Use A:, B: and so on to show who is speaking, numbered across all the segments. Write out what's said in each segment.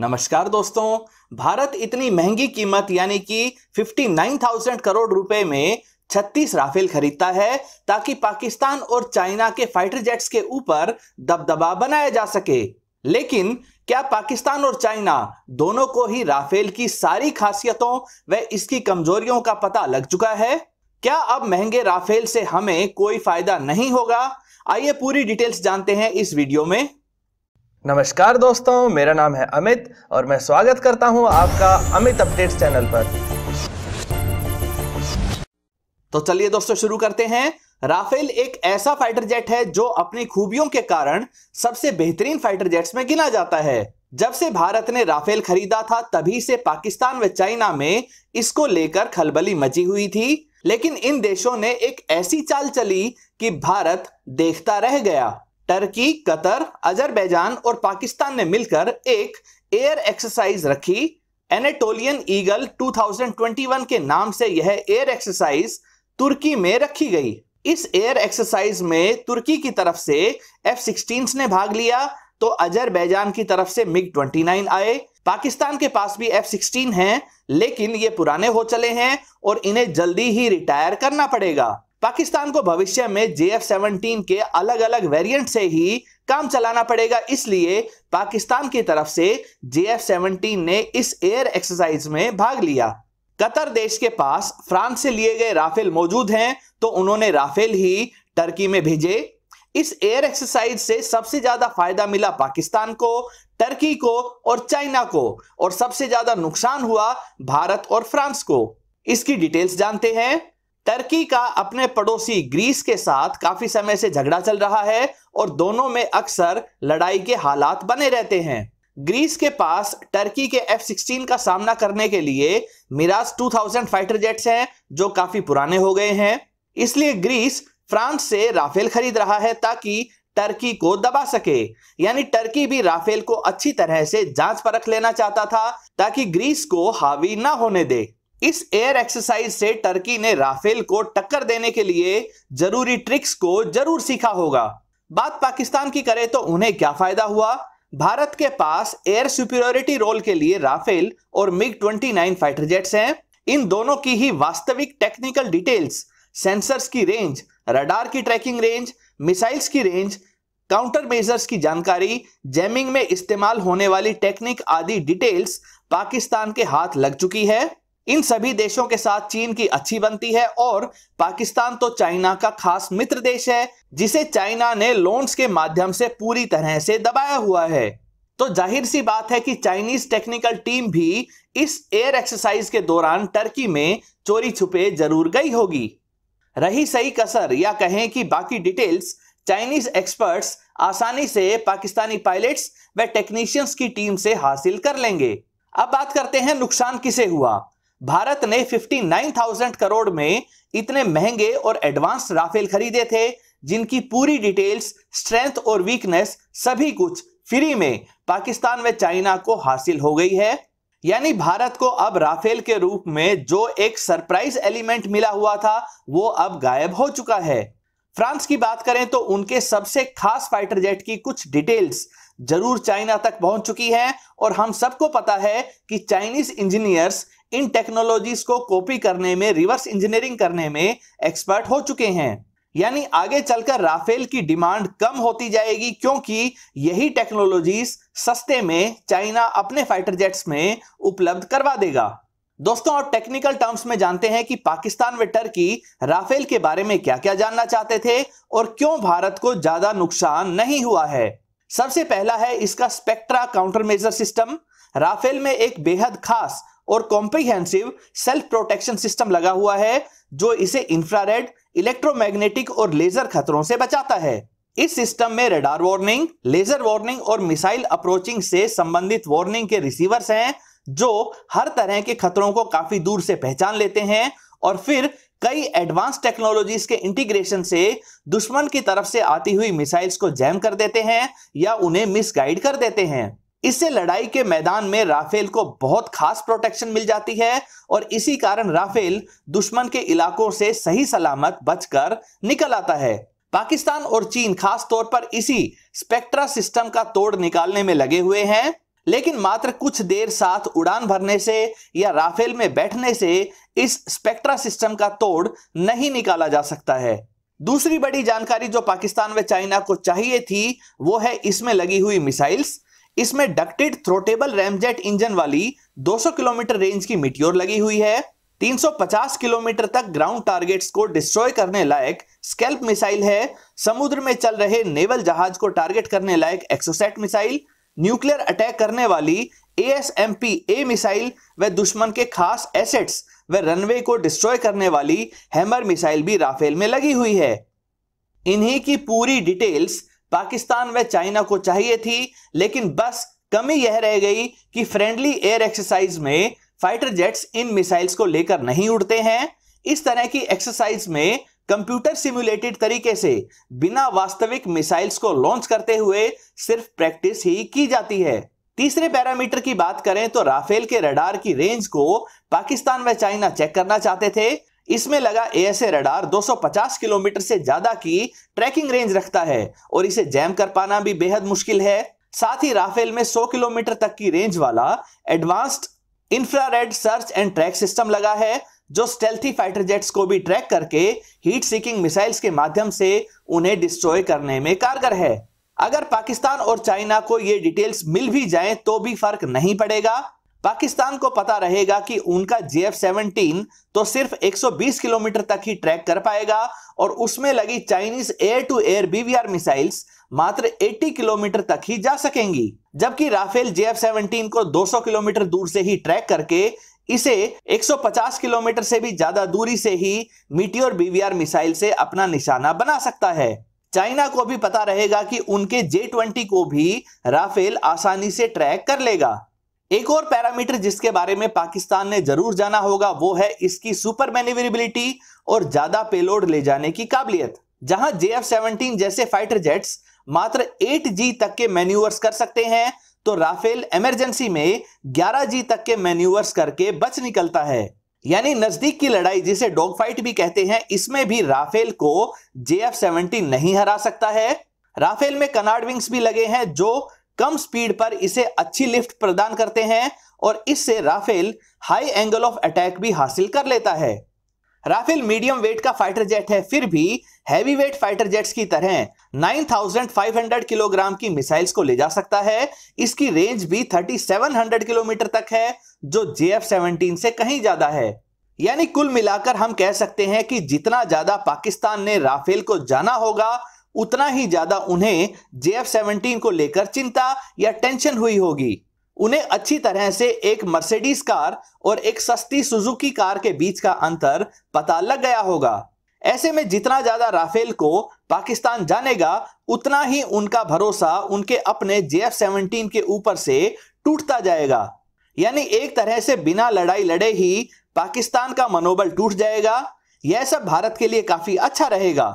A: नमस्कार दोस्तों भारत इतनी महंगी कीमत यानी कि 59,000 करोड़ रुपए में 36 राफेल खरीदता है ताकि पाकिस्तान और चाइना के फाइटर जेट्स के ऊपर दबदबा बनाया जा सके लेकिन क्या पाकिस्तान और चाइना दोनों को ही राफेल की सारी खासियतों व इसकी कमजोरियों का पता लग चुका है क्या अब महंगे राफेल से हमें कोई फायदा नहीं होगा आइए पूरी डिटेल्स जानते हैं इस वीडियो में नमस्कार दोस्तों मेरा नाम है अमित और मैं स्वागत करता हूं आपका अमित अपडेट्स चैनल पर तो चलिए दोस्तों शुरू करते हैं राफेल एक ऐसा फाइटर जेट है जो अपनी खूबियों के कारण सबसे बेहतरीन फाइटर जेट्स में गिना जाता है जब से भारत ने राफेल खरीदा था तभी से पाकिस्तान व चाइना में इसको लेकर खलबली मची हुई थी लेकिन इन देशों ने एक ऐसी चाल चली कि भारत देखता रह गया टर्की कतर अजरबैजान और पाकिस्तान ने मिलकर एक एयर एक्सरसाइज रखी एनेटोलियन ईगल 2021 के नाम से यह एयर एक्सरसाइज तुर्की में रखी गई इस एयर एक्सरसाइज में तुर्की की तरफ से एफ सिक्सटीन ने भाग लिया तो अजरबैजान की तरफ से मिग 29 आए पाकिस्तान के पास भी एफ सिक्सटीन है लेकिन ये पुराने हो चले हैं और इन्हें जल्दी ही रिटायर करना पड़ेगा पाकिस्तान को भविष्य में जे एफ सेवनटीन के अलग अलग वेरिएंट से ही काम चलाना पड़ेगा इसलिए पाकिस्तान की तरफ से जे एफ सेवनटीन ने इस एयर एक्सरसाइज में भाग लिया कतर देश के पास फ्रांस से लिए गए राफेल मौजूद हैं तो उन्होंने राफेल ही टर्की में भेजे इस एयर एक्सरसाइज से सबसे ज्यादा फायदा मिला पाकिस्तान को टर्की को और चाइना को और सबसे ज्यादा नुकसान हुआ भारत और फ्रांस को इसकी डिटेल्स जानते हैं टर्की का अपने पड़ोसी ग्रीस के साथ काफी समय से झगड़ा चल रहा है और दोनों में अक्सर लड़ाई के हालात बने रहते हैं ग्रीस के पास टर्की के एफ सिक्सटीन का सामना करने के लिए मिराज 2000 फाइटर जेट्स हैं जो काफी पुराने हो गए हैं इसलिए ग्रीस फ्रांस से राफेल खरीद रहा है ताकि टर्की को दबा सके यानी टर्की भी राफेल को अच्छी तरह से जांच परख लेना चाहता था ताकि ग्रीस को हावी ना होने दे इस एयर एक्सरसाइज से टर्की ने राफेल को टक्कर देने के लिए जरूरी ट्रिक्स को जरूर सीखा होगा बात पाकिस्तान की करें तो उन्हें क्या फायदा हुआ भारत के पास एयर सुपीरियोरिटी रोल के लिए राफेल और मिग 29 फाइटर जेट्स हैं इन दोनों की ही वास्तविक टेक्निकल डिटेल्स सेंसर्स की रेंज रडार की ट्रैकिंग रेंज मिसाइल्स की रेंज काउंटर मेजर्स की जानकारी जैमिंग में इस्तेमाल होने वाली टेक्निक आदि डिटेल्स पाकिस्तान के हाथ लग चुकी है इन सभी देशों के साथ चीन की अच्छी बनती है और पाकिस्तान तो चाइना का खास मित्र देश है जिसे चाइना ने लोन्स के माध्यम से पूरी तरह से दबाया हुआ है तो जाहिर सी बात है कि चाइनीज टेक्निकल टीम भी इस एयर एक्सरसाइज के दौरान टर्की में चोरी छुपे जरूर गई होगी रही सही कसर या कहें कि बाकी डिटेल्स चाइनीज एक्सपर्ट्स आसानी से पाकिस्तानी पायलट्स व टेक्नीशियंस की टीम से हासिल कर लेंगे अब बात करते हैं नुकसान किसे हुआ भारत ने 59,000 करोड़ में इतने महंगे और एडवांस राफेल खरीदे थे जिनकी पूरी डिटेल्स स्ट्रेंथ और वीकनेस सभी कुछ फ्री में पाकिस्तान व चाइना को हासिल हो गई है यानी भारत को अब राफेल के रूप में जो एक सरप्राइज एलिमेंट मिला हुआ था वो अब गायब हो चुका है फ्रांस की बात करें तो उनके सबसे खास फाइटर जेट की कुछ डिटेल्स जरूर चाइना तक पहुंच चुकी है और हम सबको पता है कि चाइनीज इंजीनियर्स इन टेक्नोलॉजीज को कॉपी करने में रिवर्स इंजीनियरिंग करने में एक्सपर्ट हो चुके हैं यानी आगे चलकर राफेल की डिमांड कम होती जाएगी क्योंकि यही टेक्नोलॉजीज सस्ते में चाइना अपने फाइटर जेट्स में उपलब्ध करवा देगा दोस्तों और टेक्निकल टर्म्स में जानते हैं कि पाकिस्तान व टर्की राफेल के बारे में क्या क्या जानना चाहते थे और क्यों भारत को ज्यादा नुकसान नहीं हुआ है सबसे पहला है इसका Spectra counter measure system Rafale में एक बेहद खास और कॉम्प्रिहेंसिव सेल्फ प्रोटेक्शन सिस्टम लगा हुआ है जो इसे इंफ्रारेड इलेक्ट्रोमैग्नेटिक और लेजर खतरों से बचाता है इस सिस्टम में रेडार वार्निंग लेजर वार्निंग और मिसाइल अप्रोचिंग से संबंधित वार्निंग के रिसीवर्स हैं जो हर तरह के खतरों को काफी दूर से पहचान लेते हैं और फिर कई एडवांस टेक्नोलॉजीज के इंटीग्रेशन से दुश्मन की तरफ से आती हुई मिसाइल्स को जैम कर देते हैं या उन्हें मिसगाइड कर देते हैं इससे लड़ाई के मैदान में राफेल को बहुत खास प्रोटेक्शन मिल जाती है और इसी कारण राफेल दुश्मन के इलाकों से सही सलामत बचकर निकल आता है पाकिस्तान और चीन खास तौर पर इसी स्पेक्ट्रा सिस्टम का तोड़ निकालने में लगे हुए हैं लेकिन मात्र कुछ देर साथ उड़ान भरने से या राफेल में बैठने से इस स्पेक्ट्रा सिस्टम का तोड़ नहीं निकाला जा सकता है दूसरी बड़ी जानकारी जो पाकिस्तान व चाइना को चाहिए थी वो है इसमें लगी हुई मिसाइल्स इसमें डक्टेड थ्रोटेबल रैमजेट इंजन वाली 200 किलोमीटर रेंज की मिट्योर लगी हुई है 350 किलोमीटर तक ग्राउंड टारगेट्स को डिस्ट्रॉय करने लायक स्केल्प मिसाइल है समुद्र में चल रहे नेवल जहाज को टारगेट करने लायक एक्सोसेट मिसाइल न्यूक्लियर अटैक करने वाली पी ए मिसाइल व दुश्मन के खास एसेट्स व रनवे को डिस्ट्रॉय करने वाली हैमर मिसाइल भी राफेल में लगी हुई है इन्हीं की पूरी डिटेल्स पाकिस्तान व चाइना को चाहिए थी लेकिन बस कमी यह रह गई कि फ्रेंडली एयर एक्सरसाइज में फाइटर जेट्स इन मिसाइल्स को लेकर नहीं उड़ते हैं इस तरह की एक्सरसाइज में कंप्यूटर सिमुलेटेड तरीके से बिना वास्तविक मिसाइल्स को लॉन्च करते हुए सिर्फ प्रैक्टिस ही की जाती है तीसरे पैरामीटर की बात करें तो राफेल के रडार की रेंज को पाकिस्तान व चाइना चेक करना चाहते थे इसमें लगा एएसए रडार 250 किलोमीटर से ज्यादा की ट्रैकिंग रेंज रखता है और इसे जैम कर पाना भी बेहद मुश्किल है साथ ही राफेल में 100 किलोमीटर तक की रेंज वाला advanced infrared search and track system लगा है जो स्टेल्थी फाइटर जेट्स को भी ट्रैक करके हीट सीकिंग मिसाइल्स के माध्यम से उन्हें डिस्ट्रॉय करने में कारगर है अगर पाकिस्तान और चाइना को ये डिटेल्स मिल भी जाएं तो भी फर्क नहीं पड़ेगा पाकिस्तान को पता रहेगा कि उनका जे एफ सेवनटीन तो सिर्फ 120 किलोमीटर तक ही ट्रैक कर पाएगा और उसमें लगी Chinese air to air BVR missiles मात्र 80 किलोमीटर तक ही जा सकेंगी जबकि राफेल जे एफ सेवनटीन को 200 किलोमीटर दूर से ही ट्रैक करके इसे 150 किलोमीटर से भी ज्यादा दूरी से ही मीटियोर बीवीआर मिसाइल से अपना निशाना बना सकता है चाइना को भी पता रहेगा कि उनके जे ट्वेंटी को भी राफेल आसानी से ट्रैक कर लेगा एक और पैरामीटर जिसके बारे में पाकिस्तान ने जरूर जाना होगा वो है इसकी सुपर मैनिवरेबिलिटी और ज्यादा पेलोड ले जाने की काबिलियत जहां जेएफ सेवनटीन जैसे फाइटर जेट्स मात्र 8G तक के मैन्यूवर्स कर सकते हैं तो राफेल इमरजेंसी में 11G तक के मैन्यूवर्स करके बच निकलता है यानी नजदीक की लड़ाई जिसे डॉग फाइट भी कहते हैं इसमें भी राफेल को एफ सेवनटीन नहीं हरा सकता है राफेल में कनाड विंग्स भी लगे हैं जो कम स्पीड पर इसे अच्छी लिफ्ट प्रदान करते हैं और इससे Rafale high angle of attack भी हासिल कर लेता है राफेल मीडियम वेट का फाइटर जेट है फिर भी हैवी वेट फाइटर जेट्स की तरह 9,500 किलोग्राम की मिसाइल्स को ले जा सकता है इसकी रेंज भी 3,700 किलोमीटर तक है जो जे एफ सेवनटीन से कहीं ज्यादा है यानी कुल मिलाकर हम कह सकते हैं कि जितना ज्यादा पाकिस्तान ने राफेल को जाना होगा उतना ही ज्यादा उन्हें जे सेवनटीन को लेकर चिंता या टेंशन हुई होगी उन्हें अच्छी तरह से एक मर्सिडीज कार और एक सस्ती सुजुकी कार के बीच का अंतर पता लग गया होगा ऐसे में जितना ज्यादा राफेल को पाकिस्तान जानेगा उतना ही उनका भरोसा उनके अपने जे सेवनटीन के ऊपर से टूटता जाएगा यानी एक तरह से बिना लड़ाई लड़े ही पाकिस्तान का मनोबल टूट जाएगा यह सब भारत के लिए काफी अच्छा रहेगा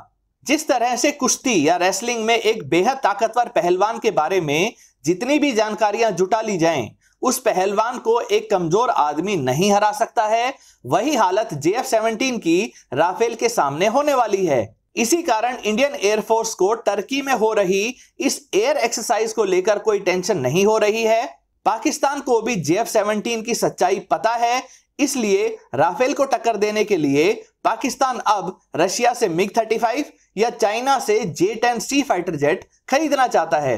A: जिस तरह से कुश्ती या रेसलिंग में एक बेहद ताकतवर पहलवान के बारे में जितनी भी जानकारियां जुटा ली जाएं, उस पहलवान को एक कमजोर आदमी नहीं हरा सकता है वही हालत एफ सेवनटीन की राफेल के सामने होने वाली है इसी कारण इंडियन एयरफोर्स को टर्की में हो रही इस एयर एक्सरसाइज को लेकर कोई टेंशन नहीं हो रही है पाकिस्तान को भी जेएफ सेवनटीन की सच्चाई पता है इसलिए राफेल को टक्कर देने के लिए पाकिस्तान अब रशिया से मिग 35 या चाइना से J ten C fighter jet खरीदना चाहता है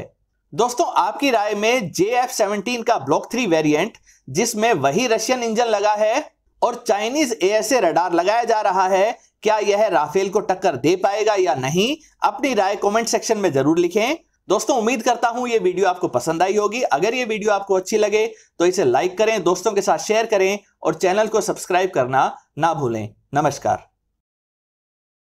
A: दोस्तों आपकी राय में जे एफ सेवनटीन का ब्लॉक थ्री वेरिएंट जिसमें वही रशियन इंजन लगा है और चाइनीज एएसए रडार लगाया जा रहा है क्या यह राफेल को टक्कर दे पाएगा या नहीं अपनी राय कमेंट सेक्शन में जरूर लिखें दोस्तों उम्मीद करता हूं ये वीडियो आपको पसंद आई होगी अगर ये वीडियो आपको अच्छी लगे तो इसे लाइक करें दोस्तों के साथ शेयर करें और चैनल को सब्सक्राइब करना ना भूलें नमस्कार